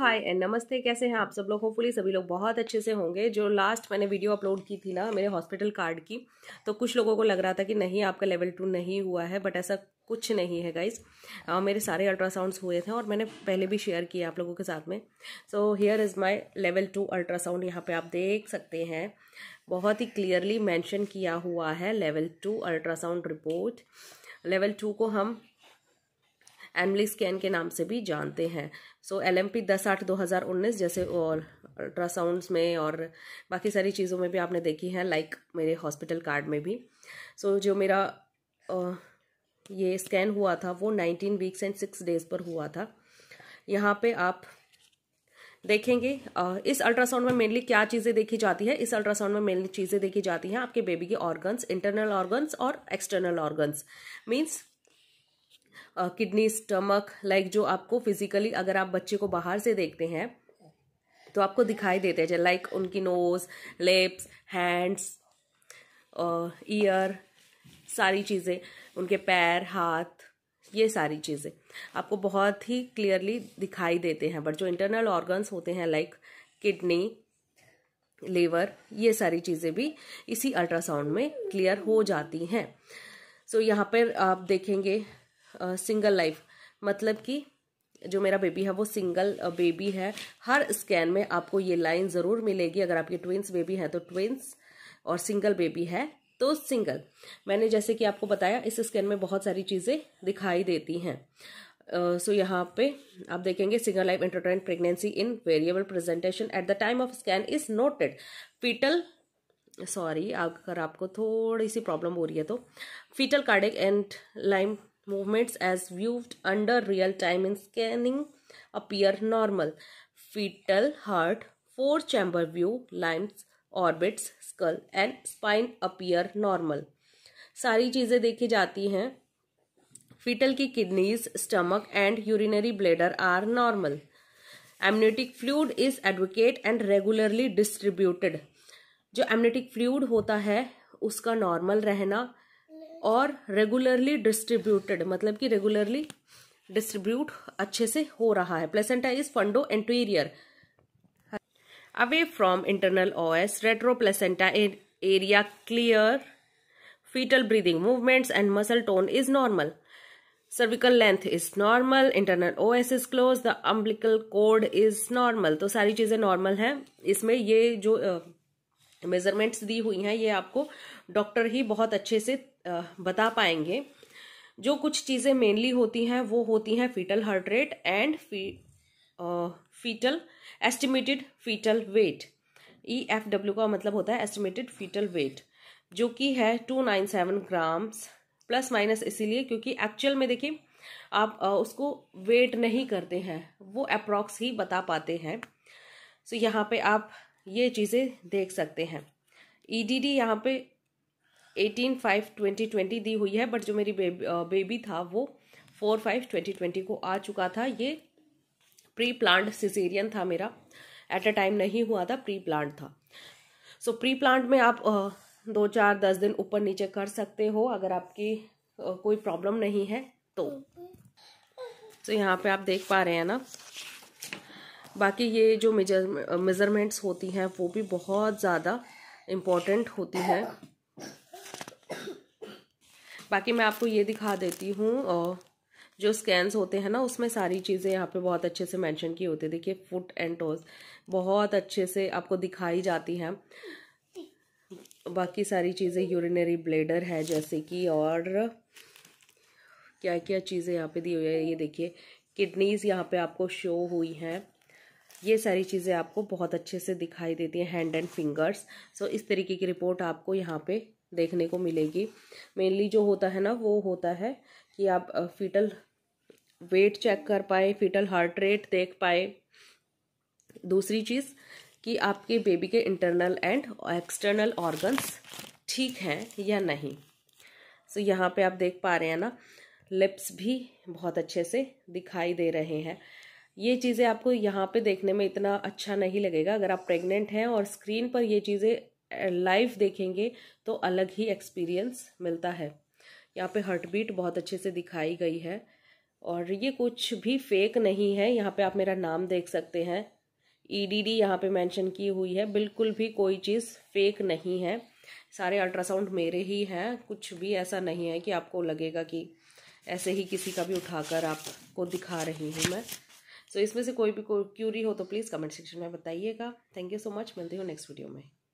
हाय and नमस्ते कैसे हैं आप सब लोग होपफुली सभी लोग बहुत अच्छे से होंगे जो लास्ट मैंने वीडियो अपलोड की थी ना मेरे हॉस्पिटल कार्ड की तो कुछ लोगों को लग रहा था कि नहीं आपका लेवल टू नहीं हुआ है बट ऐसा कुछ नहीं है गाइज मेरे सारे अल्ट्रासाउंड्स हुए थे और मैंने पहले भी शेयर किया आप लोगों के साथ में so here is my level two ultrasound यहाँ पर आप देख सकते हैं बहुत ही क्लियरली मैंशन किया हुआ है level two ultrasound report level two को हम एमली स्कैन के नाम से भी जानते हैं सो एल एम पी दस आठ दो हज़ार उन्नीस जैसे और अल्ट्रासाउंड में और बाकी सारी चीज़ों में भी आपने देखी है लाइक मेरे हॉस्पिटल कार्ड में भी सो so, जो मेरा आ, ये स्कैन हुआ था वो nineteen weeks and six days पर हुआ था यहाँ पे आप देखेंगे इस अल्ट्रासाउंड में मेनली क्या चीज़ें देखी जाती है इस अल्ट्रासाउंड में मेनली चीज़ें देखी जाती हैं आपके बेबी के ऑर्गन्स इंटरनल ऑर्गन्स और external organs means kidney stomach like जो आपको फिजिकली अगर आप बच्चे को बाहर से देखते हैं तो आपको दिखाई देते हैं लाइक उनकी नोज लिप्स हैंड्स ईयर सारी चीज़ें उनके पैर हाथ ये सारी चीज़ें आपको बहुत ही क्लियरली दिखाई देते हैं बट जो इंटरनल ऑर्गन्स होते हैं लाइक किडनी लेवर ये सारी चीज़ें भी इसी अल्ट्रासाउंड में क्लियर हो जाती हैं सो so, यहाँ पर आप देखेंगे सिंगल लाइफ मतलब कि जो मेरा बेबी है वो सिंगल बेबी है हर स्कैन में आपको ये लाइन ज़रूर मिलेगी अगर आपके ट्विंस बेबी हैं तो ट्विंस और सिंगल बेबी है तो सिंगल मैंने जैसे कि आपको बताया इस स्कैन में बहुत सारी चीज़ें दिखाई देती हैं सो uh, so यहाँ पे आप देखेंगे single live intrauterine pregnancy in variable presentation at the time of scan is noted fetal sorry अगर आपको थोड़ी सी प्रॉब्लम हो रही है तो fetal cardiac and limb movements as viewed under real time in scanning appear normal. Fetal heart, four chamber view, limbs, orbits skull and spine appear normal सारी चीज़ें देखी जाती हैं फीटल की kidneys stomach and urinary bladder are normal amniotic fluid is adequate and regularly distributed जो amniotic fluid होता है उसका नॉर्मल रहना और रेगुलरली डिस्ट्रीब्यूटेड मतलब कि रेगुलरली डिस्ट्रीब्यूट अच्छे से हो रहा है placenta is fundo anterior away from internal os retro placenta area clear fetal breathing movements and muscle tone is normal cervical length is normal internal os is close the umbilical cord is normal तो सारी चीज़ें normal हैं इसमें ये जो measurements दी हुई हैं ये आपको डॉक्टर ही बहुत अच्छे से बता पाएंगे जो कुछ चीज़ें मेनली होती हैं वो होती हैं फीटल हार्ट रेट एंड फी fetal estimated fetal weight E F W का मतलब होता है एस्टिमेटेड फीटल वेट जो कि है two nine seven grams plus minus इसीलिए क्योंकि एक्चुअल में देखिए आप उसको वेट नहीं करते हैं वो अप्रॉक्स ही बता पाते हैं सो so, यहाँ पे आप ये चीज़ें देख सकते हैं ई डी डी यहाँ पे एटीन फाइव ट्वेंटी ट्वेंटी दी हुई है बट जो मेरी बेबी बेबी था वो फोर फाइव ट्वेंटी ट्वेंटी को आ चुका था ये प्री प्लांट सिसेरियन था मेरा एट अ टाइम नहीं हुआ था प्री प्लांट था सो so, प्री प्लांट में आप दो चार दस दिन ऊपर नीचे कर सकते हो अगर आपकी कोई प्रॉब्लम नहीं है तो सो so, यहाँ पे आप देख पा रहे हैं ना बाकी ये जो मेजर मेज़रमेंट्स होती हैं वो भी बहुत ज़्यादा इम्पोर्टेंट होती हैं बाकी मैं आपको ये दिखा देती हूँ जो स्कैंस होते हैं ना उसमें सारी चीज़ें यहाँ पे बहुत अच्छे से मेंशन की होती है देखिए फुट एंड टोज बहुत अच्छे से आपको दिखाई जाती हैं बाकी सारी चीज़ें यूरिनरी ब्लेडर है जैसे कि और क्या क्या चीज़ें यहाँ पे दी हुई है ये देखिए किडनीज़ यहाँ पे आपको शो हुई हैं ये सारी चीज़ें आपको बहुत अच्छे से दिखाई देती हैं हैंड एंड फिंगर्स सो इस तरीके की रिपोर्ट आपको यहाँ पे देखने को मिलेगी मेनली जो होता है ना वो होता है कि आप फीटल वेट चेक कर पाए फीटल हार्ट रेट देख पाए दूसरी चीज़ कि आपके बेबी के इंटरनल एंड एक्सटर्नल ऑर्गन्स ठीक हैं या नहीं सो यहाँ पे आप देख पा रहे हैं ना लिप्स भी बहुत अच्छे से दिखाई दे रहे हैं ये चीज़ें आपको यहाँ पे देखने में इतना अच्छा नहीं लगेगा अगर आप प्रेग्नेंट हैं और स्क्रीन पर ये चीज़ें लाइव देखेंगे तो अलग ही एक्सपीरियंस मिलता है यहाँ पे हार्ट बीट बहुत अच्छे से दिखाई गई है और ये कुछ भी फेक नहीं है यहाँ पे आप मेरा नाम देख सकते हैं ई डी डी यहाँ पर मैंशन की हुई है बिल्कुल भी कोई चीज़ फेक नहीं है सारे अल्ट्रासाउंड मेरे ही हैं कुछ भी ऐसा नहीं है कि आपको लगेगा कि ऐसे ही किसी का भी उठाकर आपको दिखा रही हूँ मैं सो तो इसमें से कोई भी क्यूरी हो तो प्लीज़ कमेंट सेक्शन में बताइएगा थैंक यू सो मच मिलती हूँ नेक्स्ट वीडियो में